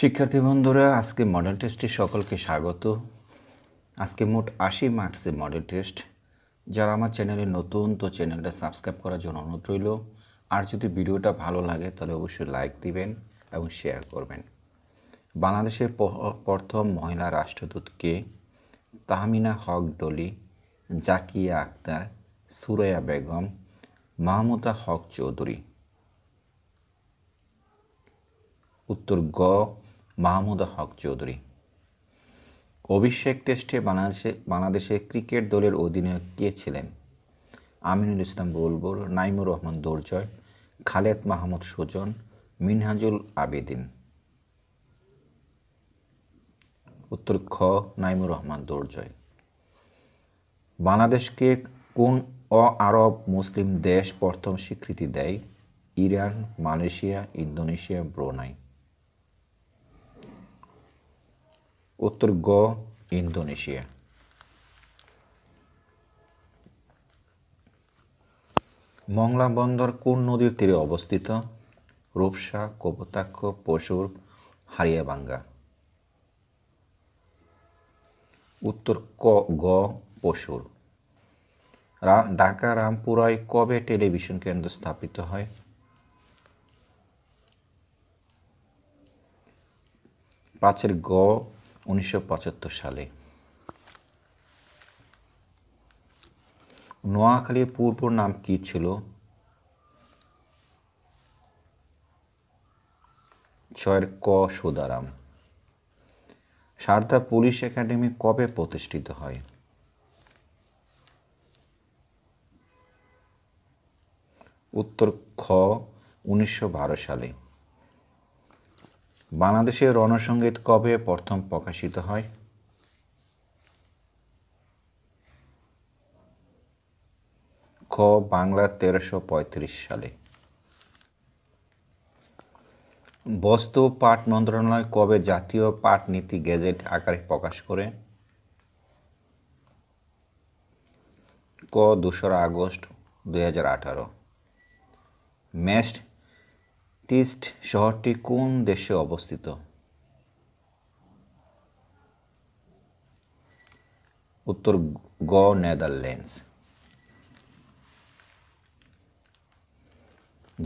শিক্ষার্থী বন্ধুরা আজকে মডেল টেস্টে সকলকে স্বাগত আজকে মোট আশি মার্কসে মডেল টেস্ট যারা আমার চ্যানেলে নতুন তো চ্যানেলটা সাবস্ক্রাইব করার জন্য অনুরোধ রইল আর যদি ভিডিওটা ভালো লাগে তাহলে অবশ্যই লাইক দিবেন এবং শেয়ার করবেন বাংলাদেশের প্রথম মহিলা রাষ্ট্রদূতকে তাহমিনা হক ডলি জাকিয়া আক্তার সুরয়া বেগম মাহমুদা হক চৌধুরী উত্তর গ মাহমুদ হক চৌধুরী অভিষেক টেস্টে বাংলাদেশে বাংলাদেশের ক্রিকেট দলের অধিনায়ক কে ছিলেন আমিনুল ইসলাম বুলবুল নাইমুর রহমান দৌরজয় খালেদ মাহমুদ সুজন মিনহাজুল আবেদিন উত্তর খ নাইমুর রহমান দৌরজয় বাংলাদেশকে কোন অ আরব মুসলিম দেশ প্রথম স্বীকৃতি দেয় ইরান মালয়েশিয়া ইন্দোনেশিয়া ব্রোনাই উত্তর গ ইন্দোনেশিয়া মংলা বন্দর কোন নদীর তীরে অবস্থিত রূপসা কপোতাক্ষ পশুর হারিয়াবাঙ্গা উত্তর ক গ পশুর ঢাকা রামপুরায় কবে টেলিভিশন কেন্দ্র স্থাপিত হয় পাঁচের গ উনিশশো সালে নোয়াখালীর পূর্ব নাম কি ছিল ছয়ের ক সুদারাম সারদা পুলিশ একাডেমি কবে প্রতিষ্ঠিত হয় উত্তর খ উনিশশো সালে বাংলাদেশের রণসঙ্গীত কবে প্রথম প্রকাশিত হয় খ বাংলা তেরোশো পঁয়ত্রিশ সালে বস্তু পাট মন্ত্রণালয় কবে জাতীয় পাট নীতি গেজেট আকারে প্রকাশ করে ক দোসরা আগস্ট দুই হাজার আঠারো মেস্ট টিস্ট শহরটি কোন দেশে অবস্থিত উত্তর গ নেদারল্যান্ডস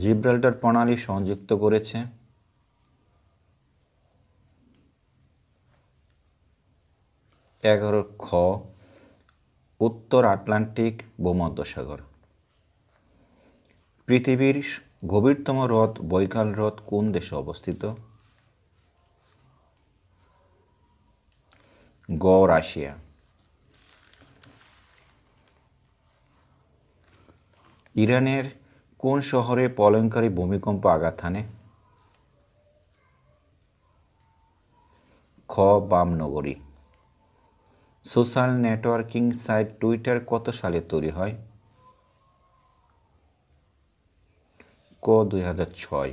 জিব্রাল্টার প্রণালী সংযুক্ত করেছে এগারো খ উত্তর আটলান্টিক ভূমধ্যসাগর পৃথিবীর গভীরতম হ্রদ বৈকাল হ্রদ কোন দেশে অবস্থিত গ রাশিয়া ইরানের কোন শহরে পলঙ্কারী ভূমিকম্প আঘাত হানে খ বামনগরী সোশ্যাল নেটওয়ার্কিং সাইট টুইটার কত সালে তৈরি হয় দুই হাজার ছয়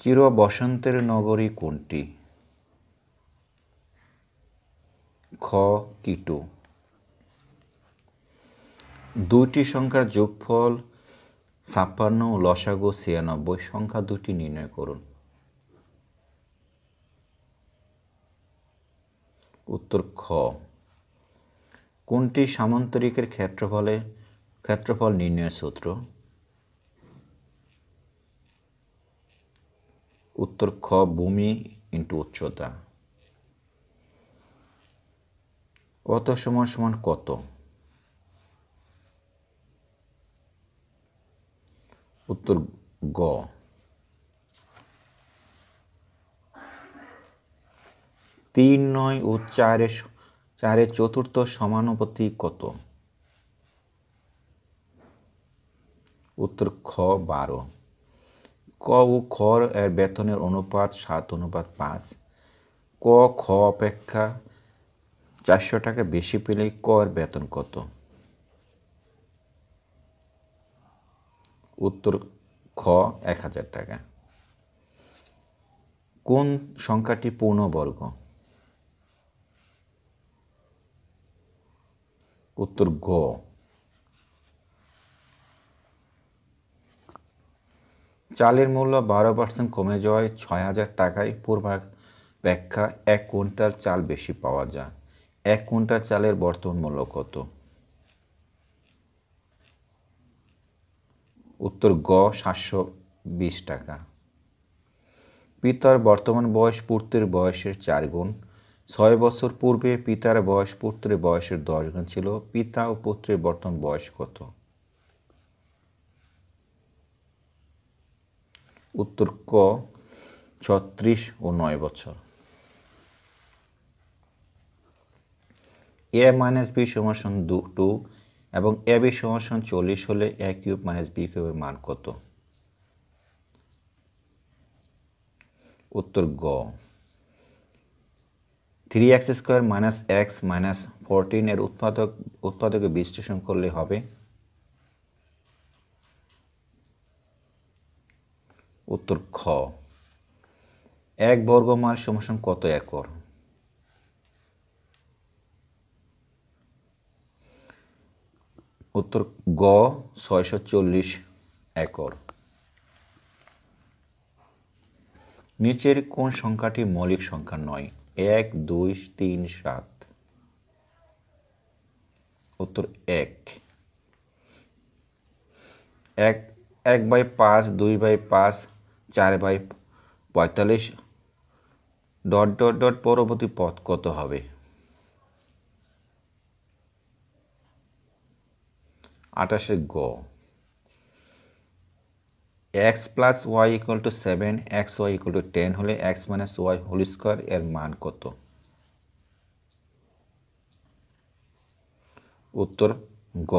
চির বসন্তের নগরী কোনটি খ কিটু দুইটি সংখ্যার যোগফল ছাপ্পান্ন ও লসাগো ছিয়ানব্বই সংখ্যা দুটি নির্ণয় করুন উত্তর খ কোনটি সামান্তরিকের ক্ষেত্রফলে ক্ষেত্রফল নির্ণয়ের সূত্র উত্তর খ ভূমি ইন্টু উচ্চতা কত সমান সমান কত উত্তর গ তিন নয় ও চারে চারের চতুর্থ সমানুপতি কত উত্তর খ বারো ক ও খ এর বেতনের অনুপাত সাত অনুপাত পাঁচ ক খ অপেক্ষা চারশো টাকা বেশি পেলে ক এর বেতন কত উত্তর খ এক হাজার টাকা কোন সংখ্যাটি পূর্ণবর্গ উত্তর গ চালের মূল্য বারো পার্সেন্ট কমে যাওয়ায় ছয় হাজার টাকায় পূর্বাগ ব্যাখ্যা এক কুইন্টাল চাল বেশি পাওয়া যায় এক কুইন্টাল চালের বর্তমান মূল্য কত উত্তর গ সাতশো বিশ টাকা পিতার বর্তমান বয়স পুত্রের বয়সের চার গুণ ছয় বছর পূর্বে পিতার বয়স পুত্রের বয়সের দশ গুণ ছিল পিতা ও পুত্রের বর্তমান বয়স কত উত্তর ক ছত্রিশ ও নয় বছর এ মাইনাস বি সমাসন দু টু এবং এ বি সমাসন চল্লিশ হলে এ কিউব মাইনাস বি কিউবের মান কত উত্তর গ three x square minus x minus ফোরটিনের উৎপাদক উৎপাদকে বিশ্লেষণ করলে হবে উত্তর খ এক বর্গ মাইল কত একর উত্তর গ ছয়শো চল্লিশ একর নিচের কোন সংখ্যাটি মৌলিক সংখ্যা নয় এক দুই তিন সাত উত্তর এক এক এক বাই পাঁচ দুই বাই পাঁচ চার বাই পঁয়তাল্লিশ ডট ডট ডট পরবর্তী পথ কত হবে আঠাশে গ x plus y equal to seven x y equal to ten হলে x minus y whole square এর মান কত উত্তর গ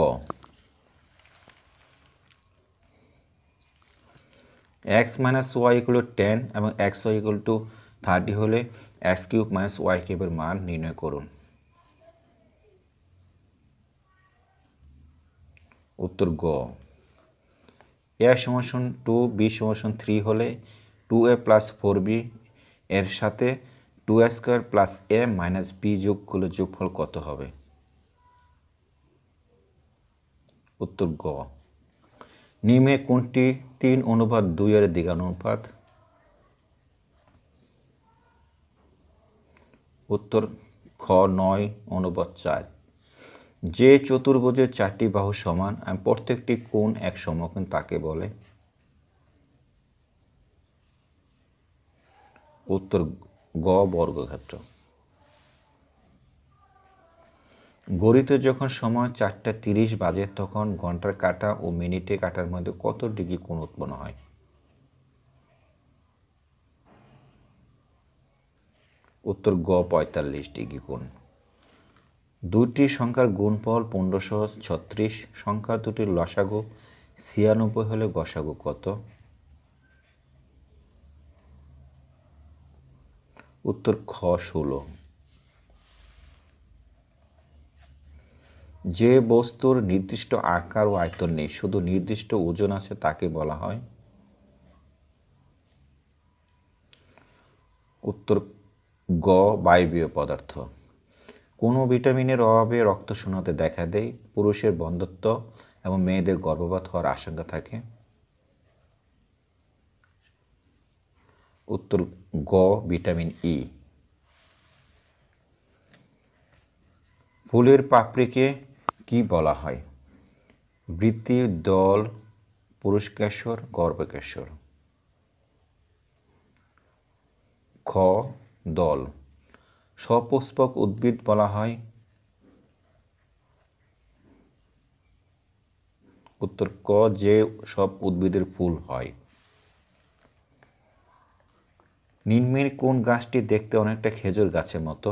x minus y equal ten এবং x y equal to thirty হলে এক্স কিউব মাইনাস ওয়াই কিউবের মান নির্ণয় করুন উত্তর গ এ সমসন টু বি সমসন থ্রি হলে two a plus four b এর সাথে two a square plus a minus b যোগ করলে যোগফল কত হবে উত্তর গ নিমে কোনটি তিন অনুপাত দুই এর দিগানুপাত উত্তর খ নয় অনুপাত চার যে চতুর্ভুজের চারটি বাহু সমান আমি প্রত্যেকটি কোণ এক সমকোণ তাকে বলে উত্তর গ বর্গক্ষেত্র গড়িতে যখন সময় চারটা তিরিশ বাজে তখন ঘন্টার কাটা ও মিনিটে কাটার মধ্যে কত ডিগ্রি কোণ উৎপন্ন হয় উত্তর গ পঁয়তাল্লিশ ডিগ্রি কোণ দুটি সংখ্যার গুণফল পনেরোশো ছত্রিশ সংখ্যা দুটির লসাগু ছিয়ানব্বই হলে গসাগু কত উত্তর খ ষোলো যে বস্তুর নির্দিষ্ট আকার ও আয়তন নেই শুধু নির্দিষ্ট ওজন আছে তাকে বলা হয় উত্তর গ বায়বীয় পদার্থ কোনো ভিটামিনের অভাবে রক্ত শূন্যতে দেখা দেয় পুরুষের বন্ধত্ব এবং মেয়েদের গর্ভপাত হওয়ার আশঙ্কা থাকে উত্তর গ ভিটামিন ই ফুলের পাপড়িকে কি বলা হয় বৃত্তির দল পুরস্কেশ্বর গর্বকেশ্বর খ দল সপুষ্পক উদ্ভিদ বলা হয় উত্তর ক যে সব উদ্ভিদের ফুল হয় নিম্নের কোন গাছটি দেখতে অনেকটা খেজুর গাছের মতো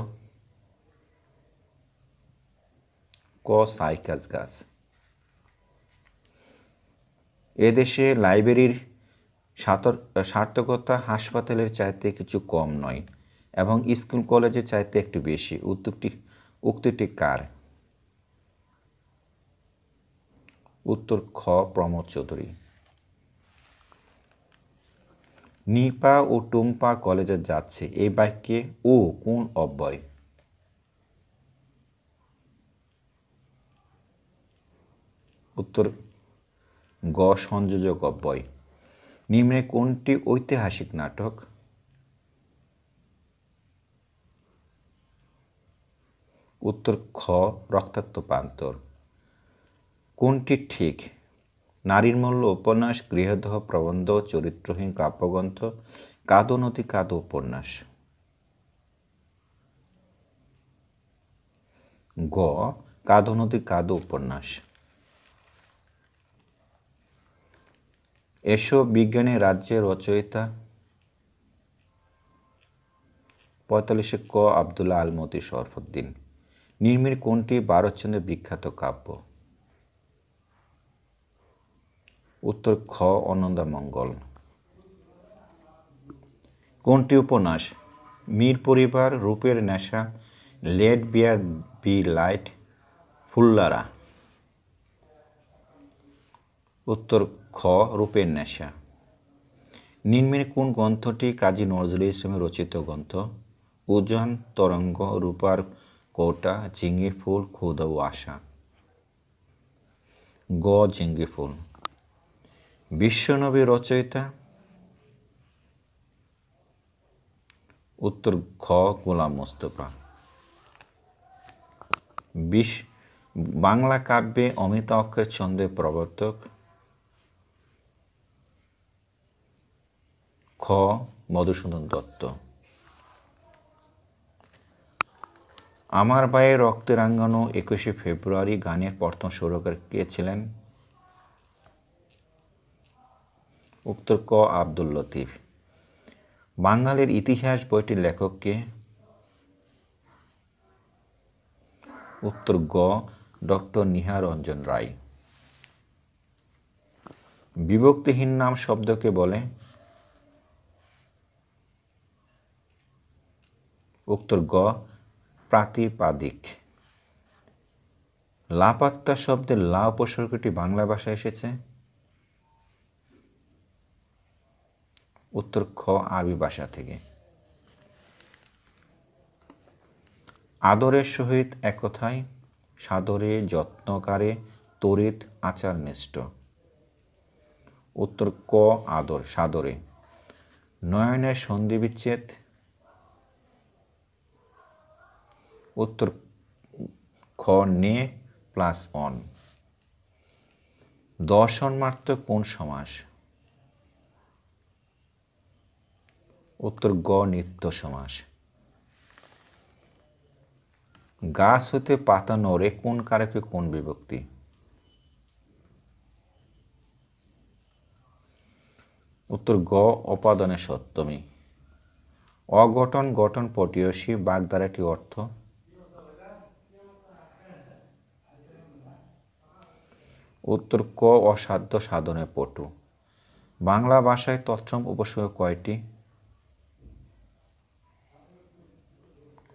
কসাইকাস গাছ এদেশে লাইব্রেরির সার্থকতা হাসপাতালের চাইতে কিছু কম নয় এবং স্কুল কলেজের চাইতে একটু বেশি উদ্যোগটি উক্তিটি কার উত্তর খ প্রমোদ চৌধুরী নিপা ও টুম্পা কলেজে যাচ্ছে এই বাক্যে ও কোন অব্যয় উত্তর গ সংযোজক অব্যয় নিম্নে কোনটি ঐতিহাসিক নাটক উত্তর খ রক্তাক্ত প্রান্তর কোনটি ঠিক নারীর মূল্য উপন্যাস গৃহদেহ প্রবন্ধ চরিত্রহীন কাব্যগ্রন্থ কাদো নদী কাদো উপন্যাস গ কাদো নদী কাদো উপন্যাস এসো বিজ্ঞানী রাজ্যের রচয়িতা পঁয়তাল্লিশে ক আবদুল্লা আলমতি শরফুদ্দিন নির্মির কোনটি ভারতচন্দ্রের বিখ্যাত কাব্য উত্তর খ অনন্দা মঙ্গল কোনটি উপন্যাস মীর পরিবার রূপের নেশা লেট বিয়ার বি লাইট ফুল্লারা উত্তর খ রূপের নেশা নিম্নের কোন গ্রন্থটি কাজী নজরুল ইসলামের রচিত গ্রন্থ উজন তরঙ্গ রূপার কোটা ঝিঙ্গি ফুল খুদ ও আশা গ ঝিঙ্গি ফুল বিশ্বনবী রচয়িতা উত্তর খ গোলাম মোস্তফা বিশ বাংলা কাব্যে অমিতা অক্ষের ছন্দে প্রবর্তক খ মধুসূদন দত্ত আমার বায়ে রক্তে রাঙ্গানো একুশে ফেব্রুয়ারি গানের প্রথম সুরকার কে ছিলেন উত্তর ক আব্দুল লতিফ বাঙালির ইতিহাস বইটির লেখক কে উত্তর গ ডক্টর রঞ্জন রায় বিভক্তিহীন নাম শব্দকে বলে উত্তর গ প্রাতিপাদিক লাপাত্তা শব্দের লা উপসর্গটি বাংলা ভাষায় এসেছে উত্তর খ আরবি ভাষা থেকে আদরের সহিত এক কথায় সাদরে যত্নকারে তরিত নিষ্ঠ উত্তর ক আদর সাদরে নয়নের সন্ধিবিচ্ছেদ উত্তর খ নে প্লাস অন দর্শনমাত্রক কোন সমাস উত্তর গ নিত্য সমাস গাছ হতে পাতা নড়ে কোন কারকে কোন বিভক্তি উত্তর গ অপাদনে সত্যমী অগঠন গঠন পটীয়সী বাগদারাটি অর্থ উত্তর ক অসাধ্য সাধনে পটু বাংলা ভাষায় তৎসম উপসর্গ কয়টি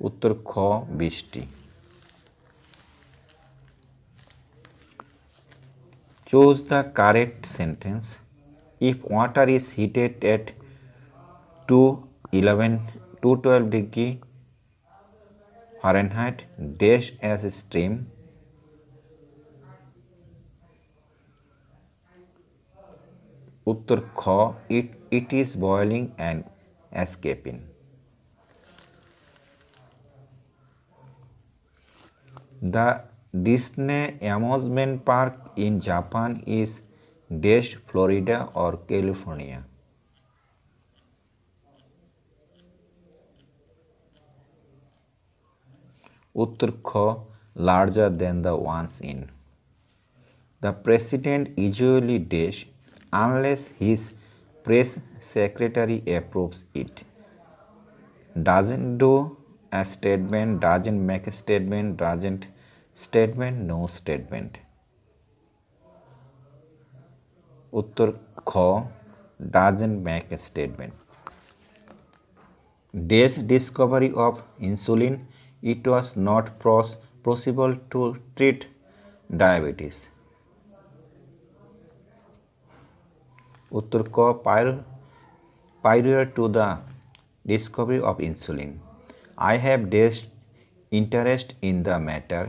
উত্তর খ বিশটি choose the correct sentence if water is heated at two eleven to twelve degree Fahrenheit দেশ অ্যাজ স্ট্রিম উত্তর খ it it is boiling and escaping the Disney amusement park in Japan is ডেস্ট ফ্লোরিডা অর ক্যালিফোর্নিয়া উত্তর খ larger than the ones in the president usually ডেস্ট unless his press secretary approves it. Doesn't do a statement, doesn't make a statement, doesn't statement, no statement. Uttar খ Doesn't make a statement. This discovery of insulin. It was not possible to treat diabetes. উত্তর ক পায়র পাইরিয়ার to the discovery of insulin I have ডেস্ট interest in the matter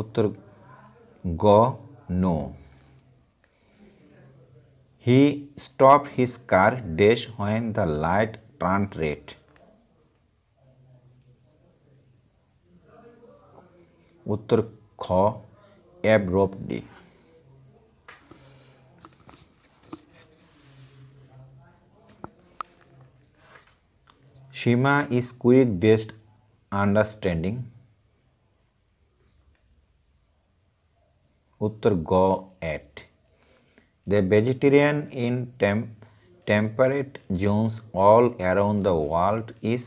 উত্তর গ no he stop his car dash when the light turned red উত্তর খ অ্যাব্রপডি Seema is quick best understanding উত্তর গ at the vegetarian in temperate zones all around the world is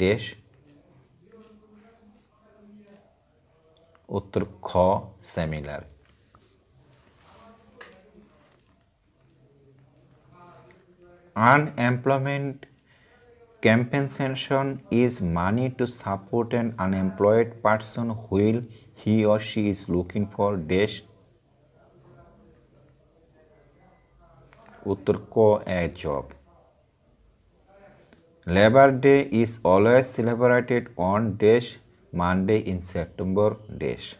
dash উত্তর খ unemployment compensation is money to support an unemployed person while he or she is looking for dash job. Labor Day is always celebrated on. Celebrated Monday in September dash.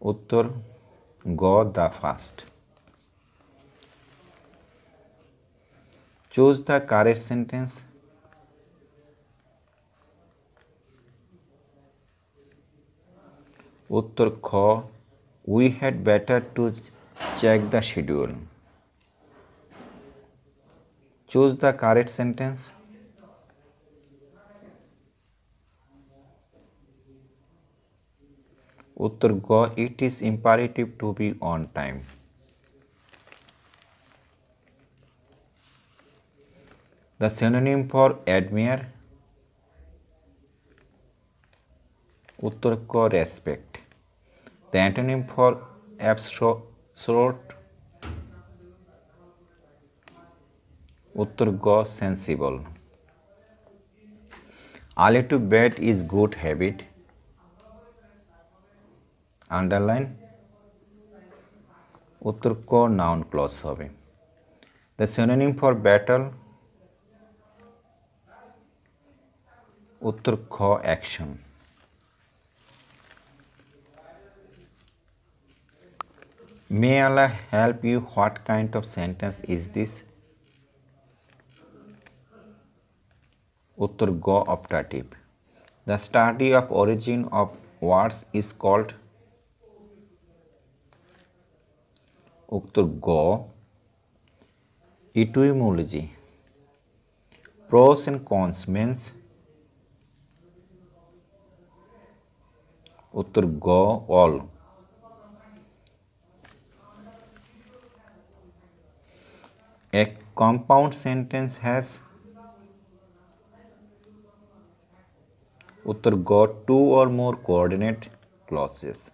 Uttar go the fast. Choose the correct sentence. Uttar Go. We had better to check the schedule. Choose the correct sentence. Uttar Go, it is imperative to be on time. The synonym for admire Uttar Go respect. The antonym for abstract Uttar Go sensible. Early to bed is good habit underline utrko noun clause hobe the synonym for battle utrko action may allah help you what kind of sentence is this utrko optative the study of origin of words is called उत्तर ग etymology pros and cons means उत्तर ग all a compound sentence has उत्तर ग two और मोर coordinate clauses